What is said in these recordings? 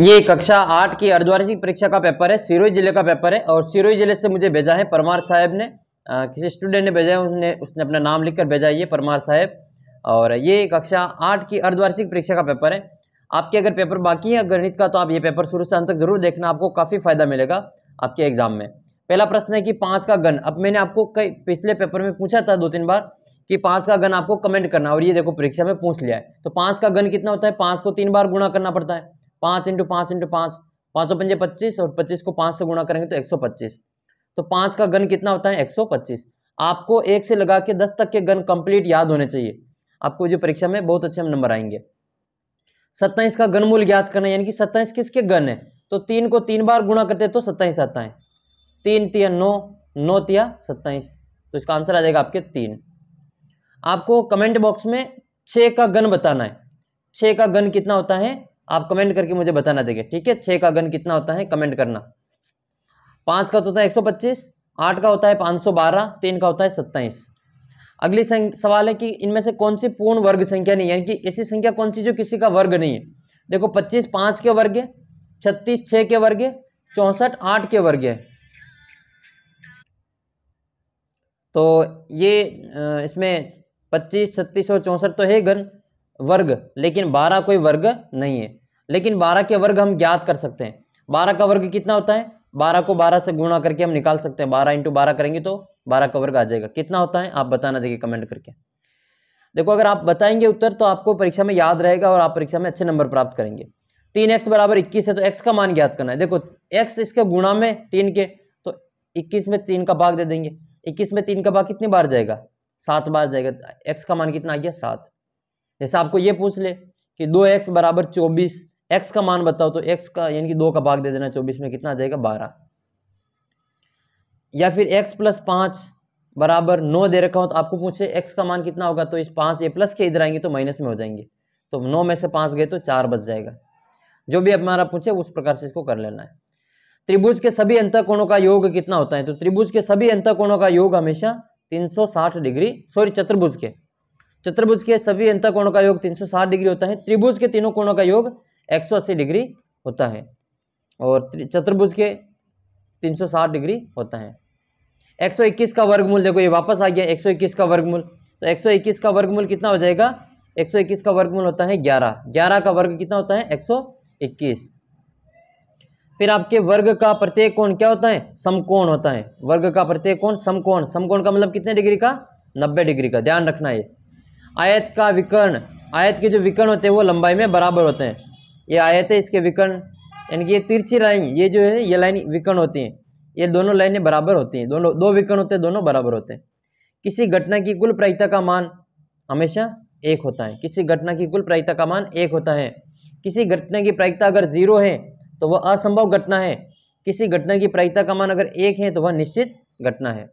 ये कक्षा आठ की अर्धवार्षिक परीक्षा का पेपर है सिरोही जिले का पेपर है और सिरोही जिले से मुझे भेजा है परमार साहब ने आ, किसी स्टूडेंट ने भेजा है उसने उसने अपना नाम लिखकर भेजा है ये परमार साहब और ये कक्षा आठ की अर्धवार्षिक परीक्षा का पेपर है आपके अगर पेपर बाकी है गणित का तो आप ये पेपर शुरू से अंत तक जरूर देखना आपको काफ़ी फायदा मिलेगा आपके एग्जाम में पहला प्रश्न है कि पाँच का गन अब मैंने आपको कई पिछले पेपर में पूछा था दो तीन बार कि पाँच का गन आपको कमेंट करना और ये देखो परीक्षा में पूछ लिया है तो पाँच का गन कितना होता है पाँच को तीन बार गुणा करना पड़ता है पाँच इंटू पाँच इंटू पाँच पाँचों पंजे पच्चीस और पच्चीस को पाँच से गुणा करेंगे तो एक सौ पच्चीस तो पाँच का गन कितना होता है एक सौ पच्चीस आपको एक से लगा के दस तक के गन कंप्लीट याद होने चाहिए आपको जो परीक्षा में बहुत अच्छे नंबर आएंगे सत्ताईस का गनमूल याद करना यानी कि सत्ताईस किसके गन है तो तीन को तीन बार गुणा करते तो सत्ताईस आता है तीन तिया नौ नौ तिया सत्ताईस तो इसका आंसर आ जाएगा आपके तीन आपको कमेंट बॉक्स में छः का गन बताना है छः का गन कितना होता है आप कमेंट करके मुझे बताना देंगे ठीक है छः का घन कितना होता है कमेंट करना पाँच का तो होता है एक सौ पच्चीस आठ का होता है पाँच सौ बारह तीन का होता है सत्ताईस अगली सवाल है कि इनमें से कौन सी पूर्ण वर्ग संख्या नहीं है यानी कि ऐसी संख्या कौन सी जो किसी का वर्ग नहीं है देखो पच्चीस पाँच के वर्ग है छत्तीस छः के वर्ग है चौंसठ आठ के वर्ग है तो ये इसमें पच्चीस छत्तीस और चौंसठ तो है गन वर्ग लेकिन बारह कोई वर्ग नहीं है लेकिन बारह के वर्ग हम ज्ञात कर सकते हैं बारह का वर्ग कितना होता है बारह को बारह से गुणा करके हम निकाल सकते हैं बारह इंटू बारह करेंगे तो बारह का वर्ग आ जाएगा कितना होता है आप बताना देखिए कमेंट करके देखो अगर आप बताएंगे उत्तर तो आपको परीक्षा में याद रहेगा और आप परीक्षा में अच्छे नंबर प्राप्त करेंगे तीन एक्स बराबर इक्कीस है तो एक्स का मान ज्ञात करना है देखो एक्स इसके गुणा में तीन के तो इक्कीस में तीन का भाग दे देंगे इक्कीस में तीन का भाग कितनी बार जाएगा सात बार जाएगा एक्स का मान कितना आ गया सात जैसे आपको ये पूछ ले कि दो एक्स बराबर चौबीस एक्स का मान बताओ तो एक्स का यानी कि दो का भाग दे देना चौबीस में कितना आ जाएगा बारह या फिर एक्स प्लस पाँच बराबर नौ दे रखा हो तो आपको पूछे एक्स का मान कितना होगा तो इस पाँच ये प्लस के इधर आएंगे तो माइनस में हो जाएंगे तो नौ में से पाँच गए तो चार बच जाएगा जो भी हमारा पूछे उस प्रकार से इसको कर लेना है त्रिभुज के सभी अंत कोणों का योग कितना होता है तो त्रिभुज के सभी अंतर कोणों का योग हमेशा 360 डिग्री सॉरी चतुर्भुज के चतुर्भुज के सभी अंतर कोणों का योग 360 डिग्री होता है त्रिभुज के तीनों कोणों का योग 180 डिग्री होता है और चतुर्भुज के 360 डिग्री होता है 121 का वर्गमूल देखो ये वापस आ गया 121 का वर्गमूल तो 121 का वर्गमूल कितना हो जाएगा 121 का वर्गमूल होता है 11 11 का वर्ग कितना होता है 121 फिर आपके वर्ग का प्रत्येक कोण क्या होता है समकोण होता है वर्ग का प्रत्येक कोण समकोण समकोण का मतलब कितने डिग्री का नब्बे डिग्री का ध्यान रखना है आयत का विकर्ण आयत के जो विकर्ण होते हैं वो लंबाई में बराबर होते हैं ये आयत है इसके विकर्ण यानी कि ये तिरछी लाइन ये जो है ये लाइन विकर्ण होती हैं ये दोनों लाइनें बराबर होती हैं दोनों दो विकर्ण होते हैं दोनों बराबर होते हैं किसी घटना की कुल प्रायिकता का मान हमेशा एक होता है किसी घटना की कुल प्रायिकता का मान एक होता है किसी घटना की प्रायिकता अगर जीरो है तो वह असंभव घटना है किसी घटना की प्रायिकता का मान अगर एक है तो वह निश्चित घटना है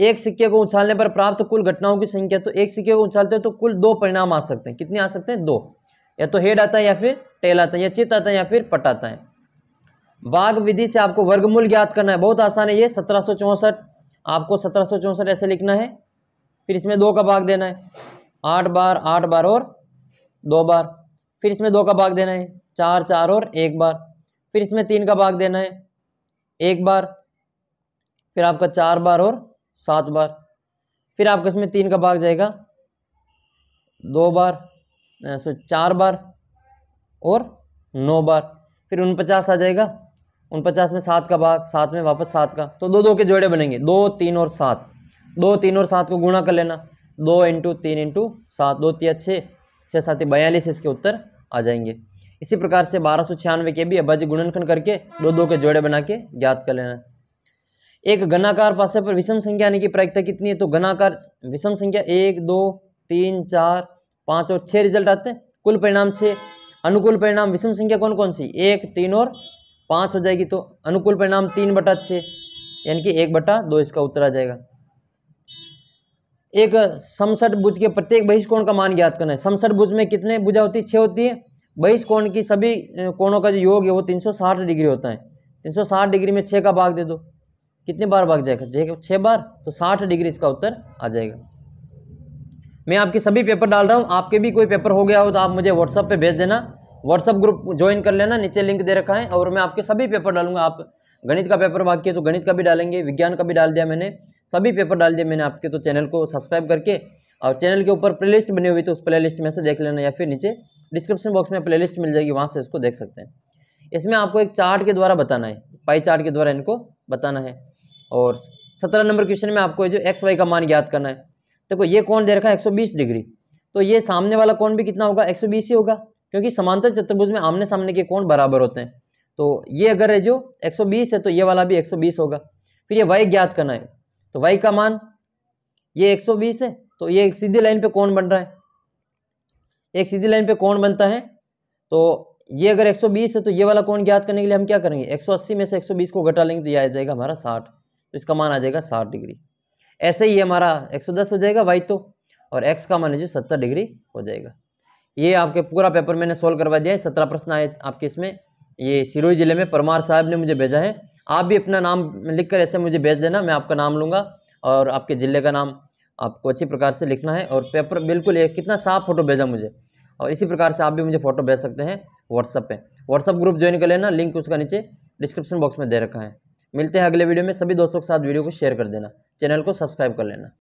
एक सिक्के को उछालने पर प्राप्त कुल घटनाओं की संख्या तो एक सिक्के को उछालते हैं तो कुल दो परिणाम आ सकते हैं कितने आ सकते हैं दो या तो हेड आता है या फिर टेल आता है या चित आता है या फिर पट आता है बाघ विधि से आपको वर्गमूल ज्ञात करना है बहुत आसान है ये सत्रह आपको सत्रह ऐसे लिखना है फिर इसमें दो का भाग देना है आठ बार आठ बार और दो बार फिर इसमें दो का भाग देना है चार चार और एक बार फिर इसमें तीन का भाग देना है एक बार फिर आपका चार बार और सात बार फिर आपका इसमें तीन का भाग जाएगा दो बार सो चार बार और नौ बार फिर उनपचास आ जाएगा उनपचास में सात का भाग सात में वापस सात का तो दो दो के जोड़े बनेंगे दो तीन और सात दो तीन और सात को गुणा कर लेना दो इंटू तीन इंटू सात दो तीन छः छः सात बयालीस इसके उत्तर आ जाएंगे इसी प्रकार से बारह सौ छियानवे के भी अभाज्य गुणनखंड करके दो दो के जोड़े बना के ज्ञात कर लेना एक घनाकार पास पर विषम संख्या यानी कि प्रायिकता कितनी है तो घनाकार विषम संख्या एक दो तीन चार पाँच और छः रिजल्ट आते हैं कुल परिणाम छः अनुकूल परिणाम विषम संख्या कौन कौन सी एक तीन और पाँच हो जाएगी तो अनुकूल परिणाम तीन बटा छः यानी कि एक बटा दो इसका उत्तर आ जाएगा एक समसठ भुज के प्रत्येक बहिष्कोण का मान ज्ञात करना है समसठ भुज में कितने भुजा होती है छः होती है बहिष्कोण की सभी कोणों का जो योग है वो साठ डिग्री होता है साठ डिग्री में छः का भाग दे दो कितने बार भाग जाएगा जाएगा छः बार तो साठ डिग्री इसका उत्तर आ जाएगा मैं आपके सभी पेपर डाल रहा हूँ आपके भी कोई पेपर हो गया हो तो आप मुझे व्हाट्सअप पे भेज देना व्हाट्सअप ग्रुप ज्वाइन कर लेना नीचे लिंक दे रखा है और मैं आपके सभी पेपर डालूंगा आप गणित का पेपर भाग है तो गणित का भी डालेंगे विज्ञान का भी डाल दिया मैंने सभी पेपर डाल दिए मैंने आपके तो चैनल को सब्सक्राइब करके और चैनल के ऊपर लिस्ट बनी हुई तो उस लिस्ट में से देख लेना या फिर नीचे डिस्क्रिप्शन बॉक्स में लिस्ट मिल जाएगी वहाँ से इसको देख सकते हैं इसमें आपको एक चार्ट के द्वारा बताना है पाई चार्ट के द्वारा इनको बताना है और सत्रह नंबर क्वेश्चन में आपको जो एक्स वाई का मान ज्ञात करना है देखो ये कौन दे रखा है बीस डिग्री तो ये सामने वाला कौन भी कितना होगा बीस ही होगा क्योंकि समांतर चतुर्भुज में आमने सामने के कौन बराबर होते हैं तो ये अगर है जो 120 है तो ये वाला भी 120 होगा फिर ये वाई ज्ञात करना है तो वाई का मान ये 120 है तो ये एक सीधी लाइन पे कौन बन रहा है एक सीधी लाइन पे कौन बनता है तो ये अगर 120 है तो ये वाला कौन ज्ञात करने के लिए हम क्या करेंगे 180 में से 120 को घटा लेंगे तो ये आ जाएगा हमारा तो इसका मान आ जाएगा साठ डिग्री ऐसे ही हमारा 110 तो हो जाएगा वाई तो और एक्स का मान जो सत्तर डिग्री हो जाएगा ये आपके पूरा पेपर मैंने सोल्व करवा दिया है सत्रह प्रश्न आए आपके इसमें ये सिरोही जिले में परमार साहब ने मुझे भेजा है आप भी अपना नाम कर ऐसे मुझे भेज देना मैं आपका नाम लूँगा और आपके ज़िले का नाम आपको अच्छी प्रकार से लिखना है और पेपर बिल्कुल ये कितना साफ फोटो भेजा मुझे और इसी प्रकार से आप भी मुझे फोटो भेज सकते हैं व्हाट्सअप पे व्हाट्सअप ग्रुप ज्वाइन कर लेना लिंक उसका नीचे डिस्क्रिप्शन बॉक्स में दे रखा है मिलते हैं अगले वीडियो में सभी दोस्तों के साथ वीडियो को शेयर कर देना चैनल को सब्सक्राइब कर लेना